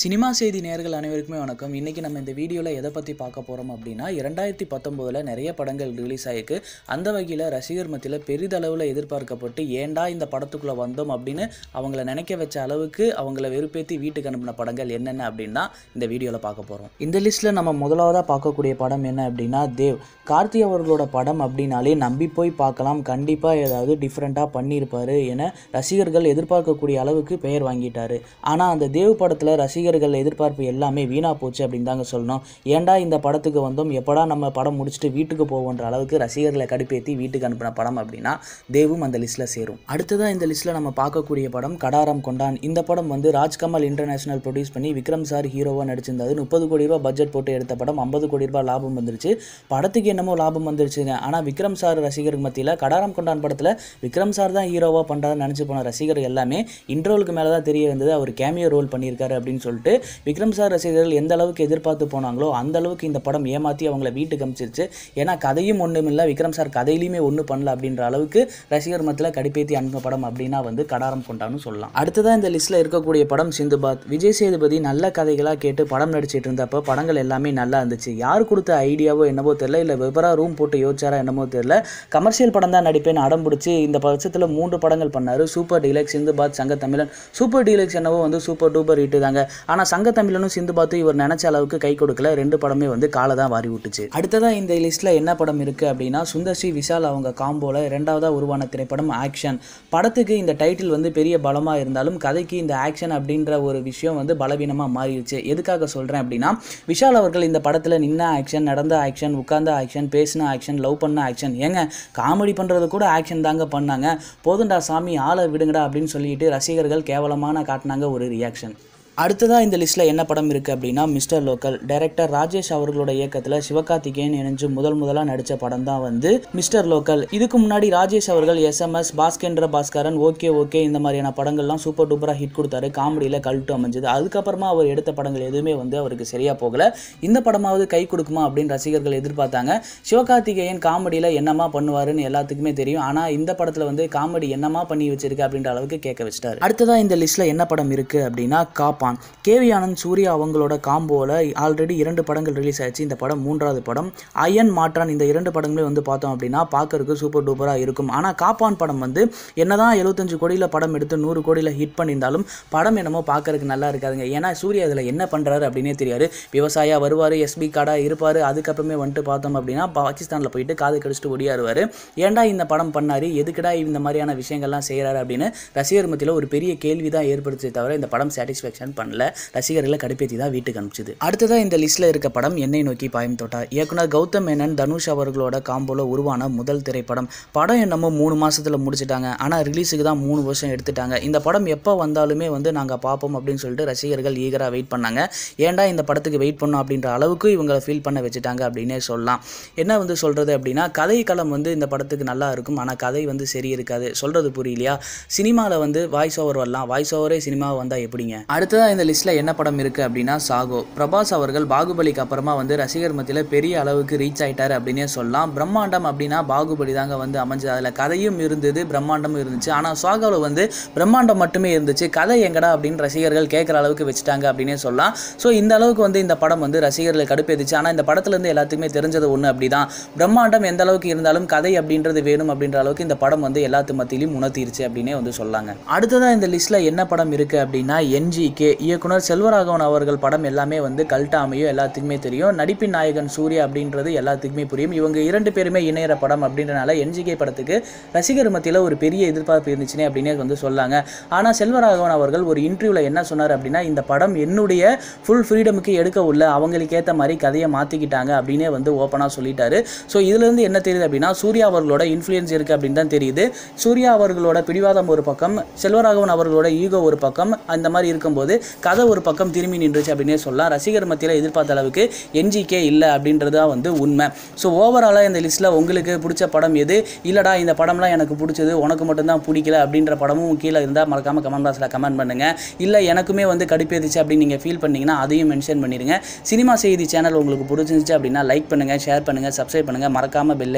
cinema செய்தி நேர்கள் அனைவருக்குமே வணக்கம் இன்றைக்கி நம்ம இந்த வீடியோவில் எதை பற்றி பார்க்க போகிறோம் அப்படின்னா இரண்டாயிரத்தி பத்தொம்போதில் நிறைய படங்கள் ரிலீஸ் ஆகிருக்கு அந்த வகையில் ரசிகர் மத்தியில் பெரிதளவில் எதிர்பார்க்கப்பட்டு ஏண்டா இந்த படத்துக்குள்ளே வந்தோம் அப்படின்னு அவங்கள நினைக்க வச்ச அளவுக்கு அவங்கள வெறுப்பேற்றி வீட்டுக்கு அனுப்பின படங்கள் என்னென்ன அப்படின்னா இந்த வீடியோவில் பார்க்க போகிறோம் இந்த லிஸ்ட்டில் நம்ம முதலாவதாக பார்க்கக்கூடிய படம் என்ன அப்படின்னா தேவ் கார்த்தி அவர்களோட படம் அப்படின்னாலே நம்பி போய் பார்க்கலாம் கண்டிப்பாக ஏதாவது டிஃப்ரெண்ட்டாக பண்ணியிருப்பார் என ரசிகர்கள் எதிர்பார்க்கக்கூடிய அளவுக்கு பெயர் வாங்கிட்டார் ஆனால் அந்த தேவ் படத்தில் ரசிகர் ரசிகர்கள் எதிர்பார்ப்பு எல்லாமே வீணா போச்சு அப்படின்னு தாங்க சொல்லணும் ஏண்டா இந்த படத்துக்கு வந்தோம் எப்படா நம்ம படம் முடிச்சுட்டு வீட்டுக்கு போவோன்ற அளவுக்கு ரசிகர்களை கடுப்பேற்றி வீட்டுக்கு அனுப்பின படம் அப்படின்னா தேவும் அந்த லிஸ்ட்டில் சேரும் அடுத்ததான் இந்த லிஸ்ட்டில் நம்ம பார்க்கக்கூடிய படம் கடாரம் கொண்டான் இந்த படம் வந்து ராஜ்கமல் இன்டர்நேஷனல் ப்ரொடியூஸ் பண்ணி விக்ரம் சார் ஹீரோவாக நடிச்சிருந்தாரு முப்பது கோடி ரூபாய் பட்ஜெட் போட்டு எடுத்த படம் ஐம்பது கோடி ரூபாய் லாபம் வந்துருச்சு படத்துக்கு என்னமோ லாபம் வந்துருச்சுங்க ஆனால் விக்ரம் சார் ரசிகருக்கு மத்தியில் கடாரம் கொண்டான் படத்தில் விக்ரம் சார் தான் ஹீரோவாக பண்ணுறாருன்னு நினச்சி போன ரசிகர் எல்லாமே இன்ட்ரோலுக்கு மேலே தான் தெரிய வந்தது அவர் கேமியோ ரோல் பண்ணியிருக்காரு அப்படின்னு சொல்லிட்டு சொல்லிட்டு விக்ரம் சார் ரசிகர்கள் எந்த அளவுக்கு எதிர்பார்த்து போனாங்களோ அந்த அளவுக்கு இந்த படம் ஏமாற்றி அவங்கள வீட்டுக்கு அமிச்சிருச்சு ஏன்னா கதையும் ஒன்றுமில்லை விக்ரம் சார் கதையிலையுமே ஒன்றும் பண்ணல அப்படின்ற அளவுக்கு ரசிகர் மத்தியில் கடிப்பேத்தி அனுப்ப படம் அப்படின்னா வந்து கடாரம் கொண்டான்னு சொல்லலாம் அடுத்ததாக இந்த லிஸ்ட்டில் இருக்கக்கூடிய படம் சிந்துபாத் விஜய் சேதுபதி நல்ல கதைகளாக கேட்டு படம் நடிச்சிட்டு இருந்தப்போ படங்கள் எல்லாமே நல்லா இருந்துச்சு யார் கொடுத்த ஐடியாவோ என்னவோ தெரில இல்லை வெபரா ரூம் போட்டு யோசிச்சாரா என்னமோ தெரில கமர்ஷியல் படம் தான் நடிப்பேன் அடம் பிடிச்சி இந்த பட்சத்தில் மூன்று படங்கள் பண்ணார் சூப்பர் டீலக்ஸ் சிந்துபாத் சங்க தமிழன் சூப்பர் டீலக்ஸ் என்னவோ வந்து சூப்பர் டூப்பர் ஹிட்டு தாங்க ஆனால் சங்க தமிழனும் சிந்து பாத்து இவர் நினைச்ச அளவுக்கு கை கொடுக்கல ரெண்டு படமே வந்து காலை தான் வாரி விட்டுச்சு அடுத்ததாக இந்த லிஸ்ட்டில் என்ன படம் இருக்குது அப்படின்னா சுந்தர்ஸ்ரீ விஷால் அவங்க காம்போல ரெண்டாவதாக உருவான திரைப்படம் ஆக்ஷன் படத்துக்கு இந்த டைட்டில் வந்து பெரிய பலமாக இருந்தாலும் கதைக்கு இந்த ஆக்ஷன் அப்படின்ற ஒரு விஷயம் வந்து பலவீனமாக மாறிடுச்சு எதுக்காக சொல்கிறேன் அப்படின்னா விஷால் அவர்கள் இந்த படத்தில் நின்ன ஆக்ஷன் நடந்த ஆக்ஷன் உட்கார்ந்த ஆக்ஷன் பேசின ஆக்ஷன் லவ் பண்ண ஆக்ஷன் ஏங்க காமெடி பண்ணுறது கூட ஆக்ஷன் தாங்க பண்ணாங்க போதுண்டா சாமி ஆளை விடுங்கடா அப்படின்னு சொல்லிட்டு ரசிகர்கள் கேவலமான காட்டினாங்க ஒரு ரியாக்ஷன் அடுத்ததாக இந்த லிஸ்ட்டில் என்ன படம் இருக்குது அப்படின்னா மிஸ்டர் லோக்கல் டைரக்டர் ராஜேஷ் அவர்களோட இயக்கத்தில் சிவகார்த்திகேயன் இணைஞ்சு முதல் முதலாக நடித்த படம் தான் வந்து மிஸ்டர் லோக்கல் இதுக்கு முன்னாடி ராஜேஷ் அவர்கள் எஸ்எம்எஸ் பாஸ்கேந்திர பாஸ்கரன் ஓகே ஓகே இந்த மாதிரியான படங்கள்லாம் சூப்பர் டூப்பராக ஹிட் கொடுத்தாரு காமெடியில் கல்ட்டு அமைஞ்சது அதுக்கப்புறமா அவர் எடுத்த படங்கள் எதுவுமே வந்து அவருக்கு சரியாக போகலை இந்த படமாவது கை கொடுக்குமா அப்படின்னு ரசிகர்கள் எதிர்பார்த்தாங்க சிவகார்த்திகேயன் காமெடியில் என்னமா பண்ணுவாருன்னு எல்லாத்துக்குமே தெரியும் ஆனால் இந்த படத்தில் வந்து காமெடி என்னமா பண்ணி வச்சிருக்கு அப்படின்ற அளவுக்கு கேட்க வச்சிட்டாரு அடுத்ததாக இந்த லிஸ்ட்டில் என்ன படம் இருக்குது அப்படின்னா காப்பான் இருப்பான் கேவி ஆனந்த் சூர்யா அவங்களோட காம்போவில் ஆல்ரெடி இரண்டு படங்கள் ரிலீஸ் ஆயிடுச்சு இந்த படம் மூன்றாவது படம் அயன் மாற்றான் இந்த இரண்டு படங்களே வந்து பார்த்தோம் அப்படின்னா பார்க்கறதுக்கு சூப்பர் டூப்பராக இருக்கும் ஆனால் காப்பான் படம் வந்து என்னதான் எழுபத்தஞ்சு கோடியில் படம் எடுத்து நூறு கோடியில் ஹிட் பண்ணியிருந்தாலும் படம் என்னமோ பார்க்கறதுக்கு நல்லா இருக்காதுங்க ஏன்னா சூர்யா இதில் என்ன பண்ணுறாரு அப்படின்னே தெரியாது விவசாயா வருவார் எஸ்பி கார்டாக இருப்பார் அதுக்கப்புறமே வந்துட்டு பார்த்தோம் அப்படின்னா பாகிஸ்தானில் போயிட்டு காது கடிச்சிட்டு ஓடியாருவார் ஏன்டா இந்த படம் பண்ணார் எதுக்குடா இந்த மாதிரியான விஷயங்கள்லாம் செய்கிறாரு அப்படின்னு ரசிகர் மத்தியில் ஒரு பெரிய கேள்வி தான் ஏற்படுத்தி தவிர இந்த படம் சாட்டிஸ்ஃபேக்ஷன் பண்ணல ரசிகர்களை கடுப்பேத்தி தான் வீட்டுக்கு அனுப்பிச்சது அடுத்ததாக இந்த லிஸ்ட்டில் இருக்க படம் என்னை நோக்கி பாயம் தோட்டா இயக்குனர் கௌதம் மேனன் தனுஷ் அவர்களோட காம்போல உருவான முதல் திரைப்படம் படம் என்னமோ மூணு மாசத்துல முடிச்சிட்டாங்க ஆனால் ரிலீஸுக்கு தான் மூணு வருஷம் எடுத்துட்டாங்க இந்த படம் எப்போ வந்தாலுமே வந்து நாங்கள் பார்ப்போம் அப்படின்னு சொல்லிட்டு ரசிகர்கள் ஈகராக வெயிட் பண்ணாங்க ஏன்டா இந்த படத்துக்கு வெயிட் பண்ணோம் அப்படின்ற அளவுக்கு இவங்களை ஃபீல் பண்ண வச்சுட்டாங்க அப்படின்னே சொல்லலாம் என்ன வந்து சொல்கிறது அப்படின்னா கதை களம் வந்து இந்த படத்துக்கு நல்லா இருக்கும் ஆனால் கதை வந்து சரி இருக்காது சொல்கிறது புரியலையா சினிமாவில் வந்து வாய்ஸ் ஓவர் வரலாம் வாய்ஸ் ஓவரே சினிமா வந்தால் எப்படிங்க அடுத்த அடுத்ததாக இந்த லிஸ்ட்டில் என்ன படம் இருக்குது அப்படின்னா சாகோ பிரபாஸ் அவர்கள் பாகுபலிக்கு அப்புறமா வந்து ரசிகர் மத்தியில் பெரிய அளவுக்கு ரீச் ஆகிட்டார் அப்படின்னே சொல்லலாம் பிரம்மாண்டம் அப்படின்னா பாகுபலி தாங்க வந்து அமைஞ்சது அதில் கதையும் இருந்தது பிரம்மாண்டமும் இருந்துச்சு ஆனால் சாகோவில் வந்து பிரம்மாண்டம் மட்டுமே இருந்துச்சு கதை எங்கடா அப்படின்னு ரசிகர்கள் கேட்குற அளவுக்கு வச்சுட்டாங்க அப்படின்னே சொல்லலாம் ஸோ இந்த அளவுக்கு வந்து இந்த படம் வந்து ரசிகர்கள் கடுப்பேதிச்சு ஆனால் இந்த படத்துலேருந்து எல்லாத்துக்குமே தெரிஞ்சது ஒன்று அப்படி தான் பிரம்மாண்டம் எந்த அளவுக்கு இருந்தாலும் கதை அப்படின்றது வேணும் அப்படின்ற அளவுக்கு இந்த படம் வந்து எல்லாத்து மத்தியிலையும் உணர்த்திருச்சு அப்படின்னே வந்து சொல்லலாங்க அடுத்ததாக இந்த லிஸ்ட்டில் என்ன படம் இருக்குது அப்படின்னா என்ஜிகே இயக்குனர் செல்வராகவன் அவர்கள் படம் எல்லாமே வந்து அமையும் எல்லாத்துக்குமே தெரியும் நடிப்பின் நாயகன் சூர்யா அப்படின்றது எல்லாத்துக்குமே புரியும் இவங்க இரண்டு பேருமே இணையிற படம் அப்படின்றனால என்ஜிகே படத்துக்கு ரசிகர் மத்தியில் ஒரு பெரிய எதிர்பார்ப்பு இருந்துச்சுனே அப்படின்னே வந்து சொல்லாங்க ஆனால் செல்வராகவன் அவர்கள் ஒரு இன்டர்வியூவில் என்ன சொன்னார் அப்படின்னா இந்த படம் என்னுடைய ஃபுல் ஃப்ரீடமுக்கு எடுக்க உள்ள அவங்களுக்கு ஏற்ற மாதிரி கதையை மாற்றிக்கிட்டாங்க அப்படின்னே வந்து ஓப்பனாக சொல்லிட்டாரு ஸோ இதுலேருந்து என்ன தெரியுது அப்படின்னா சூர்யா அவர்களோட இன்ஃப்ளூயன்ஸ் இருக்குது அப்படின்னு தான் தெரியுது சூர்யா அவர்களோட பிடிவாதம் ஒரு பக்கம் செல்வராகவன் அவர்களோட ஈகோ ஒரு பக்கம் அந்த மாதிரி இருக்கும்போது கதை ஒரு பக்கம் திரும்பி நின்றுச்சு அப்படின்னே சொல்லலாம் ரசிகர் மத்தியில் எதிர்பார்த்த அளவுக்கு என்ஜிகே இல்லை அப்படின்றதா வந்து உண்மை ஸோ ஓவராலாக இந்த லிஸ்ட்டில் உங்களுக்கு பிடிச்ச படம் எது இல்லைடா இந்த படம்லாம் எனக்கு பிடிச்சது உனக்கு மட்டும்தான் பிடிக்கல அப்படின்ற படமும் கீழே இருந்தால் மறக்காமல் கமெண்ட் பாக்ஸில் கமெண்ட் பண்ணுங்கள் இல்லை எனக்குமே வந்து கடுப்பேதிச்சு அப்படின்னு நீங்கள் ஃபீல் பண்ணிங்கன்னா அதையும் மென்ஷன் பண்ணிடுங்க சினிமா செய்தி சேனல் உங்களுக்கு பிடிச்சிருந்துச்சு அப்படின்னா லைக் பண்ணுங்கள் ஷேர் பண்ணுங்கள் சப்ஸ்கிரைப் பண்ணுங்கள் மறக்காமல் பெல்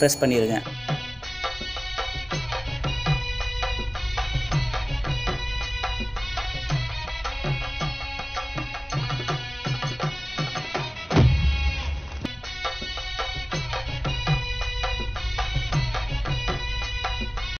ப்ரெஸ் பண்ணிடுங்க